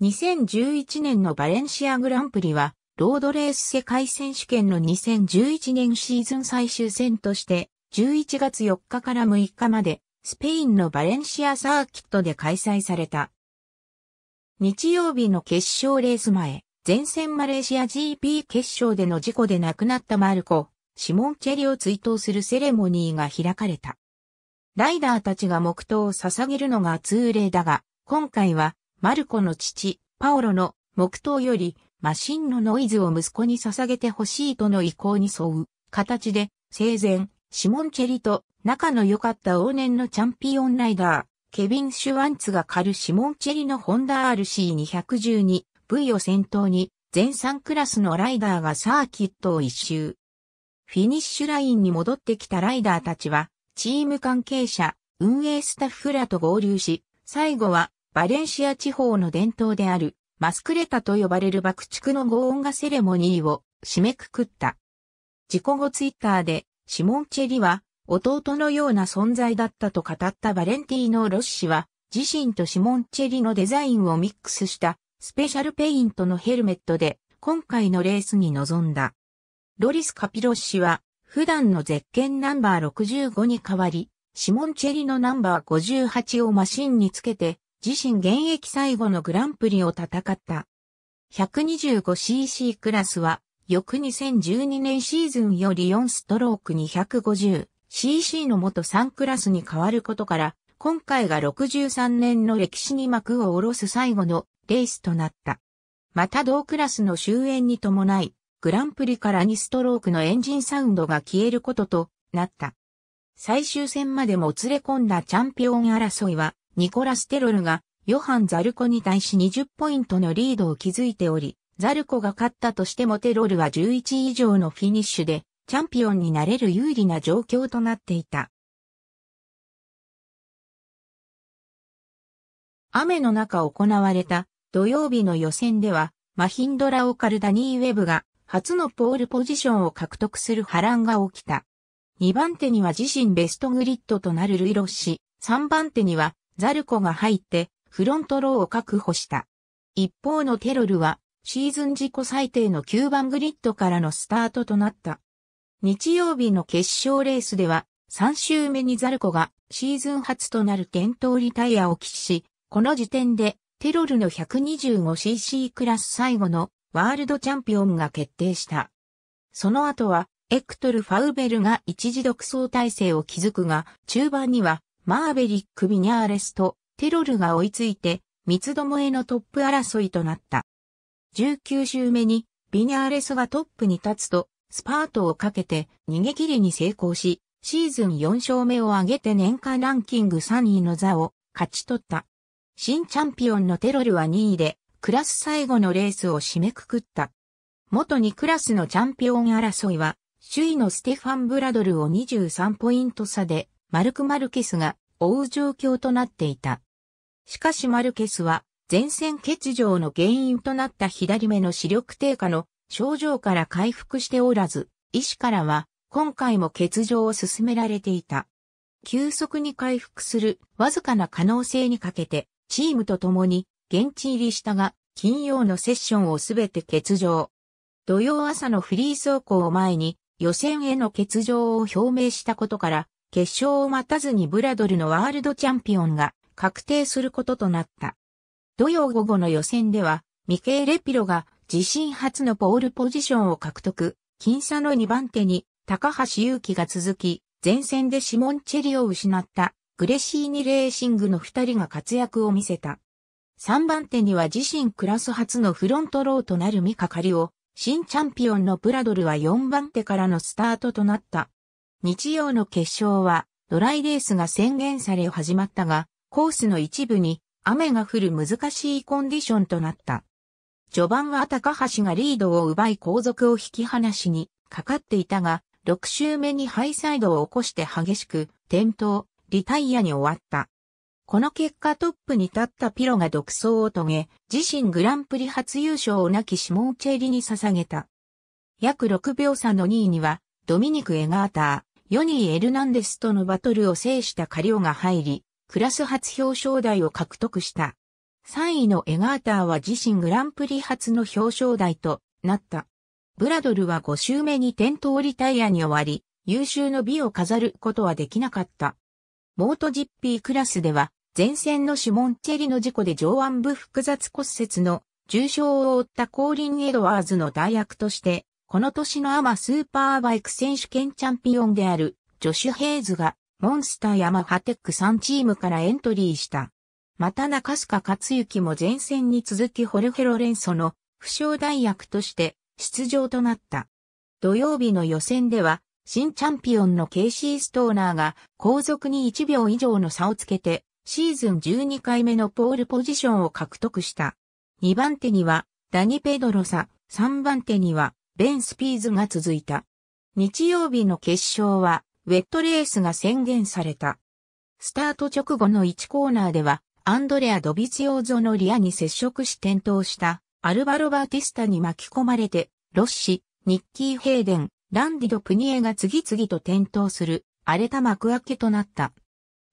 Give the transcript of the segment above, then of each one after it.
2011年のバレンシアグランプリは、ロードレース世界選手権の2011年シーズン最終戦として、11月4日から6日まで、スペインのバレンシアサーキットで開催された。日曜日の決勝レース前、前線マレーシア GP 決勝での事故で亡くなったマルコ、シモン・チェリを追悼するセレモニーが開かれた。ライダーたちが黙祷を捧げるのが通例だが、今回はマルコの父、パオロの黙祷より、マシンのノイズを息子に捧げてほしいとの意向に沿う形で、生前、シモンチェリと仲の良かった往年のチャンピオンライダー、ケビン・シュワンツが狩るシモンチェリのホンダ RC212V を先頭に、全3クラスのライダーがサーキットを一周。フィニッシュラインに戻ってきたライダーたちは、チーム関係者、運営スタッフらと合流し、最後はバレンシア地方の伝統である、マスクレタと呼ばれる爆竹の合音がセレモニーを締めくくった。事故後ツイッターで、シモン・チェリは、弟のような存在だったと語ったバレンティーノ・ロッシは、自身とシモン・チェリのデザインをミックスした、スペシャルペイントのヘルメットで、今回のレースに臨んだ。ロリス・カピロッシは、普段のゼッケンナンバー65に代わり、シモン・チェリのナンバー58をマシンにつけて、自身現役最後のグランプリを戦った。125cc クラスは、翌2012年シーズンより4ストローク 250cc の元3クラスに変わることから、今回が63年の歴史に幕を下ろす最後のレースとなった。また同クラスの終焉に伴い、グランプリから2ストロークのエンジンサウンドが消えることとなった。最終戦までもつれ込んだチャンピオン争いは、ニコラス・テロルがヨハン・ザルコに対し20ポイントのリードを築いており、ザルコが勝ったとしてもテロルは11以上のフィニッシュで、チャンピオンになれる有利な状況となっていた。雨の中行われた土曜日の予選では、マヒンドラ・オカルダニー・ウェブが初のポールポジションを獲得する波乱が起きた。2番手には自身ベストグリッドとなるルイロッシ、3番手にはザルコが入ってフロントローを確保した。一方のテロルはシーズン自己最低の9番グリッドからのスタートとなった。日曜日の決勝レースでは3周目にザルコがシーズン初となる検討リタイアを喫し、この時点でテロルの 125cc クラス最後のワールドチャンピオンが決定した。その後はエクトル・ファウベルが一時独走体制を築くが、中盤にはマーベリック・ビニャーレスとテロルが追いついて、三つどもえのトップ争いとなった。19周目に、ビニャーレスがトップに立つと、スパートをかけて逃げ切りに成功し、シーズン4勝目を挙げて年間ランキング3位の座を勝ち取った。新チャンピオンのテロルは2位で、クラス最後のレースを締めくくった。元2クラスのチャンピオン争いは、首位のステファン・ブラドルを23ポイント差でマルク・マルケスが追う状況となっていた。しかしマルケスは前線欠場の原因となった左目の視力低下の症状から回復しておらず、医師からは今回も欠場を進められていた。急速に回復するわずかな可能性にかけて、チームと共に現地入りしたが、金曜のセッションをすべて欠場。土曜朝のフリー走行を前に予選への欠場を表明したことから、決勝を待たずにブラドルのワールドチャンピオンが確定することとなった。土曜午後の予選では、ミケーレ・ピロが自身初のポールポジションを獲得、僅差の2番手に高橋祐希が続き、前線でシモンチェリを失ったグレシーニレーシングの2人が活躍を見せた。3番手には自身クラス初のフロントローとなるミカカリオ、新チャンピオンのブラドルは4番手からのスタートとなった。日曜の決勝はドライレースが宣言され始まったが、コースの一部に雨が降る難しいコンディションとなった。序盤は高橋がリードを奪い後続を引き離しにかかっていたが、6周目にハイサイドを起こして激しく転倒、リタイアに終わった。この結果トップに立ったピロが独走を遂げ、自身グランプリ初優勝を亡きシモンチェリに捧げた。約6秒差の2位には、ドミニク・エガータヨニー・エルナンデスとのバトルを制したカリオが入り、クラス初表彰台を獲得した。3位のエガーターは自身グランプリ初の表彰台となった。ブラドルは5周目に転倒リタイアに終わり、優秀の美を飾ることはできなかった。モートジッピークラスでは、前線のシモンチェリの事故で上腕部複雑骨折の重傷を負ったコーリン・エドワーズの代役として、この年のアマスーパーバイク選手権チャンピオンであるジョシュ・ヘイズがモンスターヤマハテック3チームからエントリーした。また中須賀克行も前線に続きホルヘロレンソの負傷代役として出場となった。土曜日の予選では新チャンピオンのケイシー・ストーナーが後続に1秒以上の差をつけてシーズン12回目のポールポジションを獲得した。2番手にはダニ・ペドロサ、3番手にはベン・スピーズが続いた。日曜日の決勝は、ウェットレースが宣言された。スタート直後の1コーナーでは、アンドレア・ドビツオーゾのリアに接触し転倒したアルバロ・バーティスタに巻き込まれて、ロッシ、ニッキー・ヘイデン、ランディド・プニエが次々と転倒する荒れた幕開けとなった。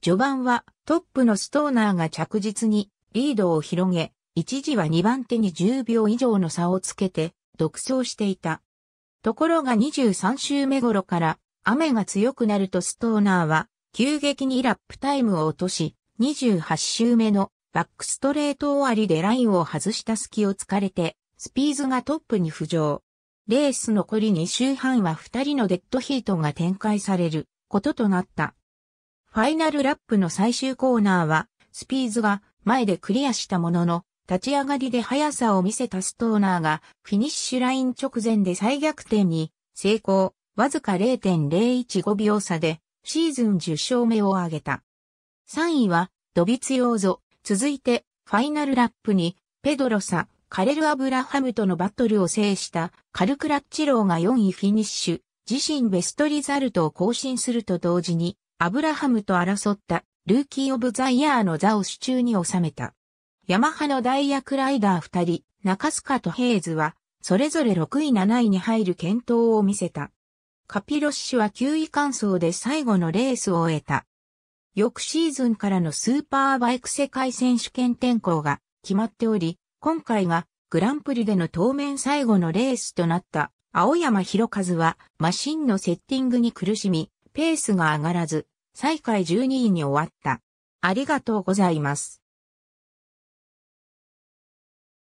序盤はトップのストーナーが着実にリードを広げ、一時は2番手に10秒以上の差をつけて独走していた。ところが23週目頃から雨が強くなるとストーナーは急激にラップタイムを落とし、28周目のバックストレート終わりでラインを外した隙を突かれて、スピーズがトップに浮上。レース残り2周半は2人のデッドヒートが展開されることとなった。ファイナルラップの最終コーナーは、スピーズが前でクリアしたものの、立ち上がりで速さを見せたストーナーが、フィニッシュライン直前で再逆転に成功、わずか0.015秒差で、シーズン10勝目を挙げた。3位は、ドビツヨーゾ。続いて、ファイナルラップに、ペドロサ、カレル・アブラハムとのバトルを制したカル・クラッチローが4位フィニッシュ、自身ベストリザルトを更新すると同時に、アブラハムと争ったルーキー・オブ・ザ・イヤーの座を手中に収めた。ヤマハの代役ライダー二人、中須賀とヘイズは、それぞれ6位7位に入る健闘を見せた。カピロッシュは9位完走で最後のレースを終えた。翌シーズンからのスーパーバイク世界選手権転向が決まっており、今回がグランプリでの当面最後のレースとなった青山博和はマシンのセッティングに苦しみ、ペースが上がらず、最下位12位に終わった。ありがとうございます。